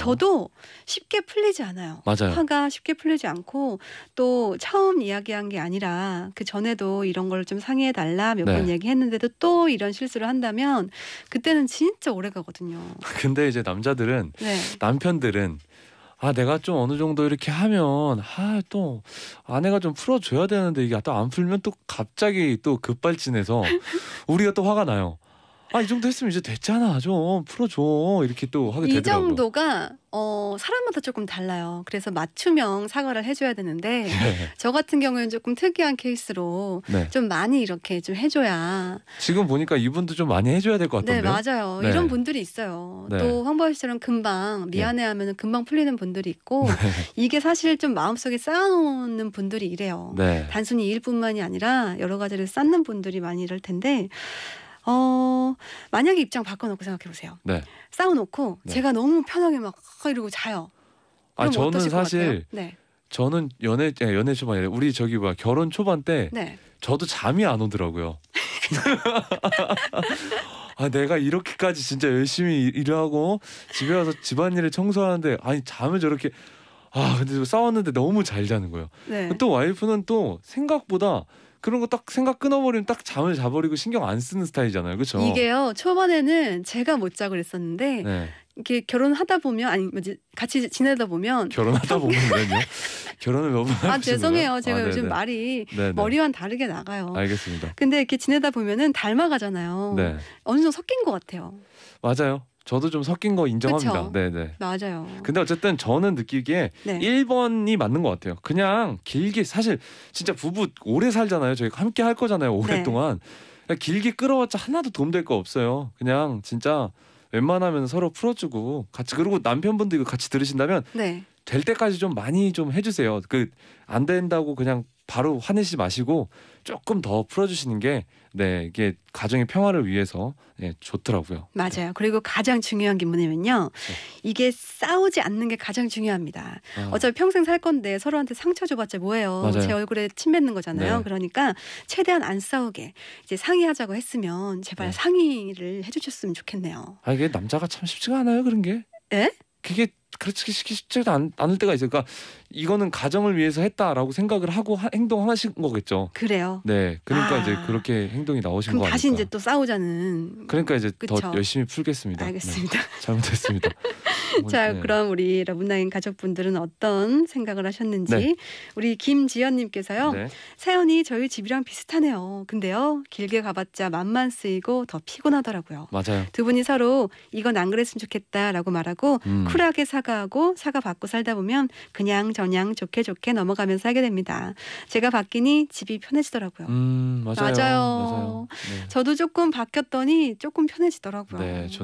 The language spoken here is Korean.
저도 쉽게 풀리지 않아요. 맞아요. 화가 쉽게 풀리지 않고 또 처음 이야기한 게 아니라 그 전에도 이런 걸 좀 상의해 달라 몇번 네. 얘기했는데도 또 이런 실수를 한다면 그때는 진짜 오래 가거든요. 근데 이제 남자들은 네. 남편들은 아 내가 좀 어느 정도 이렇게 하면 아 또 아내가 좀 풀어줘야 되는데 이게 또 안 풀면 또 갑자기 또 급발진해서 우리가 또 화가 나요. 아이 정도 했으면 이제 됐잖아 좀 풀어줘 이렇게 또 하게 되더라고요. 정도가 어, 사람마다 조금 달라요. 그래서 맞춤형 사과를 해줘야 되는데 네. 저 같은 경우에는 조금 특이한 케이스로 네. 좀 많이 이렇게 좀 해줘야 지금 보니까 이분도 좀 많이 해줘야 될것 네, 같던데요. 네 맞아요. 네. 이런 분들이 있어요. 네. 또 황보현 씨처럼 금방 예. 미안해하면 금방 풀리는 분들이 있고 네. 이게 사실 좀 마음속에 쌓아놓는 분들이 이래요. 네. 단순히 일뿐만이 아니라 여러 가지를 쌓는 분들이 많이 이럴 텐데 어, 만약에 입장 바꿔놓고 생각해 보세요. 네. 싸워놓고 네. 제가 너무 편하게 막 이러고 자요. 아 저는 사실 네. 저는 연애 예, 연애 초반 우리 저기 뭐야 결혼 초반 때 네. 저도 잠이 안 오더라고요. 아 내가 이렇게까지 진짜 열심히 일하고 집에 와서 집안일을 청소하는데 아니 잠을 저렇게 아 근데 싸웠는데 너무 잘 자는 거예요. 네. 또 와이프는 또 생각보다 그런 거 딱 생각 끊어버리면 딱 잠을 자버리고 신경 안 쓰는 스타일이잖아요, 그렇죠? 이게요 초반에는 제가 못 자고 그랬었는데 네. 이렇게 결혼하다 보면 아니 뭐지 같이 지내다 보면 결혼하다 보면요 결혼을 너무 아 죄송해요 요 제가 아, 요즘 말이 네네. 머리와는 다르게 나가요. 알겠습니다. 근데 이렇게 지내다 보면은 닮아가잖아요. 네. 어느 정도 섞인 것 같아요. 맞아요. 저도 좀 섞인 거 인정합니다. 그쵸? 네네. 맞아요. 근데 어쨌든 저는 느끼기에 네. 1번이 맞는 것 같아요. 그냥 길게 사실 진짜 부부 오래 살잖아요. 저희 함께 할 거잖아요. 오랫동안 네. 그냥 길게 끌어왔자 하나도 도움될 거 없어요. 그냥 진짜 웬만하면 서로 풀어주고 같이 그리고 남편분도 이거 같이 들으신다면 네. 될 때까지 좀 많이 좀 해주세요. 그 안 된다고 그냥 바로 화내지 마시고 조금 더 풀어주시는 게 네, 이게 가정의 평화를 위해서 네, 좋더라고요. 맞아요. 네. 그리고 가장 중요한 게 뭐냐면요. 네. 이게 싸우지 않는 게 가장 중요합니다. 아. 어차피 평생 살 건데 서로한테 상처 줘봤자 뭐예요. 맞아요. 제 얼굴에 침 뱉는 거잖아요. 네. 그러니까 최대한 안 싸우게 이제 상의하자고 했으면 제발 네. 상의를 해주셨으면 좋겠네요. 아 이게 남자가 참 쉽지가 않아요 그런 게. 예? 그게 그렇게 시키 쉽지도 않, 을 때가 있어요. 그러니까 이거는 가정을 위해서 했다라고 생각을 하고 하, 행동하신 거겠죠. 그래요. 네, 그러니까 아, 이제 그렇게 행동이 나오신 거아요 다시 이제 또 싸우자는. 그러니까 이제 그쵸? 더 열심히 풀겠습니다. 네. 알겠습니다. 네, 잘못했습니다. 뭐, 자, 네. 그럼 우리 러브나인 가족분들은 어떤 생각을 하셨는지 네. 우리 김지연님께서요. 네. 사연이 저희 집이랑 비슷하네요. 근데요, 길게 가봤자 맘만 쓰이고 더 피곤하더라고요. 맞아요. 두 분이 서로 이건 안 그랬으면 좋겠다라고 말하고 음. 쿨하게 사과하고 사과 받고 살다 보면 그냥 저냥 좋게 좋게 넘어가면서 하게 됩니다. 제가 바뀌니 집이 편해지더라고요. 음, 맞아요. 맞아요. 맞아요. 네. 저도 조금 바뀌었더니 조금 편해지더라고요. 네, 좋